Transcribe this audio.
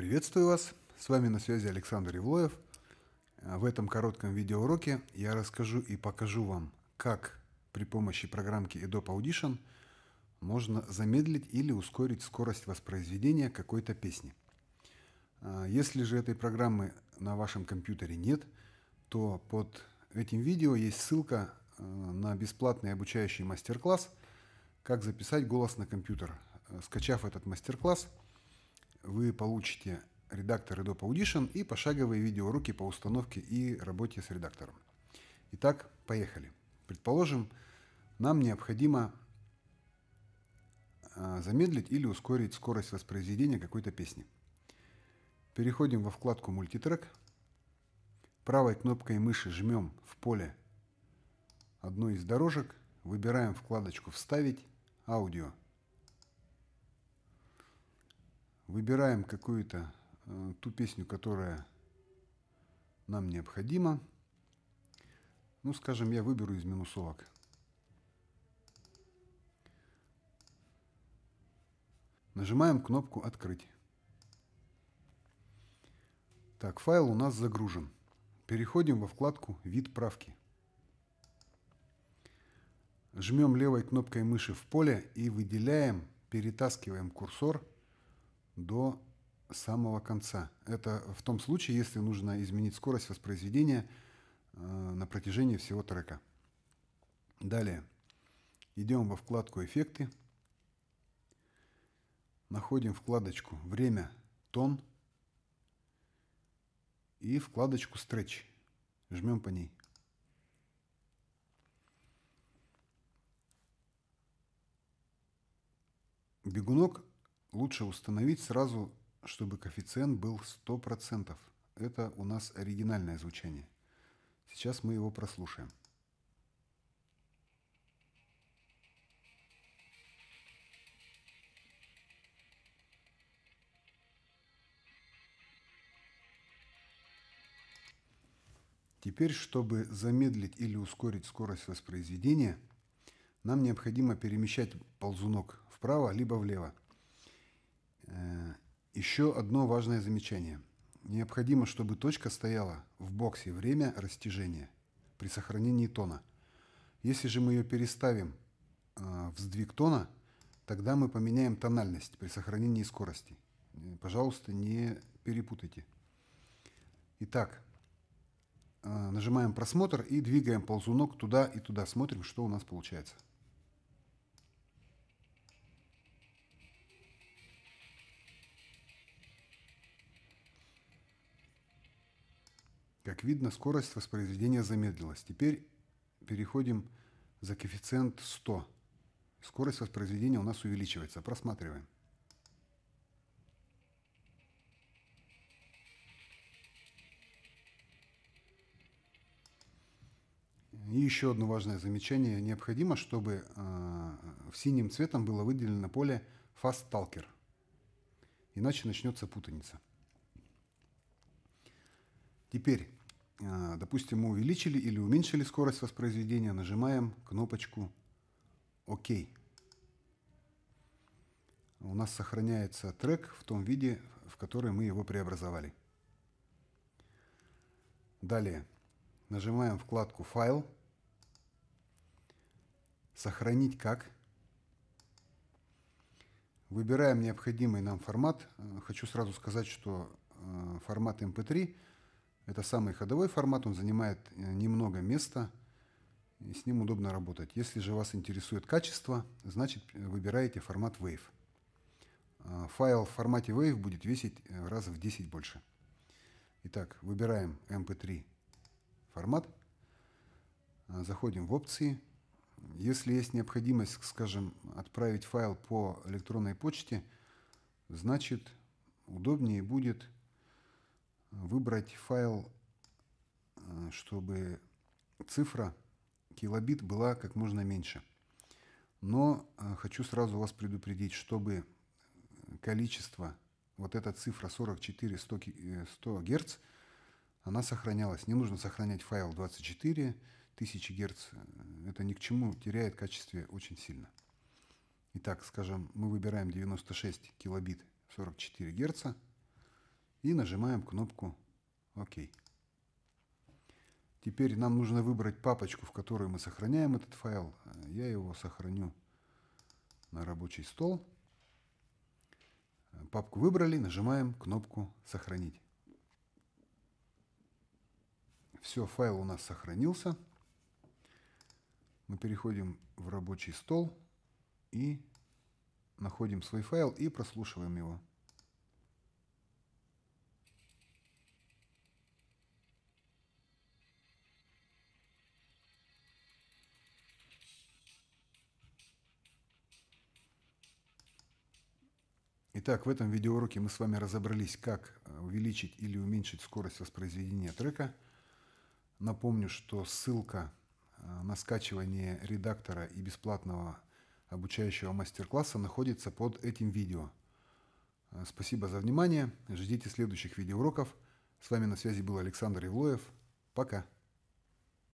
Приветствую вас! С вами на связи Александр Ивлоев. Э, в этом коротком видеоуроке я расскажу и покажу вам, как при помощи программки Adobe Audition можно замедлить или ускорить скорость воспроизведения какой-то песни. Э, если же этой программы на вашем компьютере нет, то под этим видео есть ссылка э, на бесплатный обучающий мастер-класс «Как записать голос на компьютер». Скачав этот мастер-класс – вы получите редактор Adobe Audition и пошаговые видеоуроки по установке и работе с редактором. Итак, поехали. Предположим, нам необходимо а, замедлить или ускорить скорость воспроизведения какой-то песни. Переходим во вкладку «Мультитрек». Правой кнопкой мыши жмем в поле одной из дорожек, выбираем вкладочку «Вставить», «Аудио», выбираем какую-то э, ту песню, которая нам необходима. Ну, скажем, я выберу из минусовок. Нажимаем кнопку «Открыть». Так, файл у нас загружен. Переходим во вкладку «Вид правки». Жмем левой кнопкой мыши в поле и выделяем, перетаскиваем курсор – до самого конца. Это в том случае, если нужно изменить скорость воспроизведения э, на протяжении всего трека. Далее идем во вкладку «Эффекты», находим вкладочку «Время», «Тон» и вкладочку «Стретч». Жмем по ней. Бегунок лучше установить сразу, чтобы коэффициент был 100%. Это у нас оригинальное звучание. Сейчас мы его прослушаем. Теперь, чтобы замедлить или ускорить скорость воспроизведения, нам необходимо перемещать ползунок вправо либо влево. Э, Еще одно важное замечание. Необходимо, чтобы точка стояла в боксе время растяжения при сохранении тона. Если же мы ее переставим э, в сдвиг тона, тогда мы поменяем тональность при сохранении скорости. Э, пожалуйста, не перепутайте. Итак, нажимаем просмотр и двигаем ползунок туда и туда. Смотрим, что у нас получается. Как видно, скорость воспроизведения замедлилась. Теперь переходим за коэффициент 100. Скорость воспроизведения у нас увеличивается. Просматриваем. И еще одно важное замечание. Необходимо, чтобы э, синим цветом было выделено поле Fast Talker. Иначе начнется путаница. Теперь а, допустим, мы увеличили или уменьшили скорость воспроизведения, нажимаем кнопочку «Ок». У нас сохраняется трек в том виде, в который мы его преобразовали. Далее нажимаем вкладку «Файл», «Сохранить как», выбираем необходимый нам формат. Э, хочу сразу сказать, что э, формат MP3 эм – это самый ходовой формат, он занимает э, немного места, и с ним удобно работать. Если же вас интересует качество, значит э, выбираете формат WAV. Э, файл в формате WAV будет весить раз в 10 больше. Итак, выбираем MP3 формат, заходим в опции. Если есть необходимость, скажем, отправить файл по электронной почте, значит удобнее будет выбрать файл, э, чтобы цифра килобит была как можно меньше. Но э, хочу сразу вас предупредить, чтобы э, количество, вот эта цифра 44 100, 100 Гц, она сохранялась. Не нужно сохранять файл 24 тысячи Гц. Это ни к чему, теряет в качестве очень сильно. Итак, скажем, мы выбираем 96 килобит 44 Гц и нажимаем кнопку «Ок». Теперь нам нужно выбрать папочку, в которой мы сохраняем этот файл. Э, я его сохраню на рабочий стол. Э, папку выбрали, нажимаем кнопку «Сохранить». Все, файл у нас сохранился. Мы переходим в рабочий стол и находим свой файл и прослушиваем его. Итак, в этом видеоуроке мы с вами разобрались, как э, увеличить или уменьшить скорость воспроизведения трека. Напомню, что ссылка э, на скачивание редактора и бесплатного обучающего мастер-класса находится под этим видео. Э, спасибо за внимание, ждите следующих видеоуроков. С вами на связи был Александр Евлоев. Пока!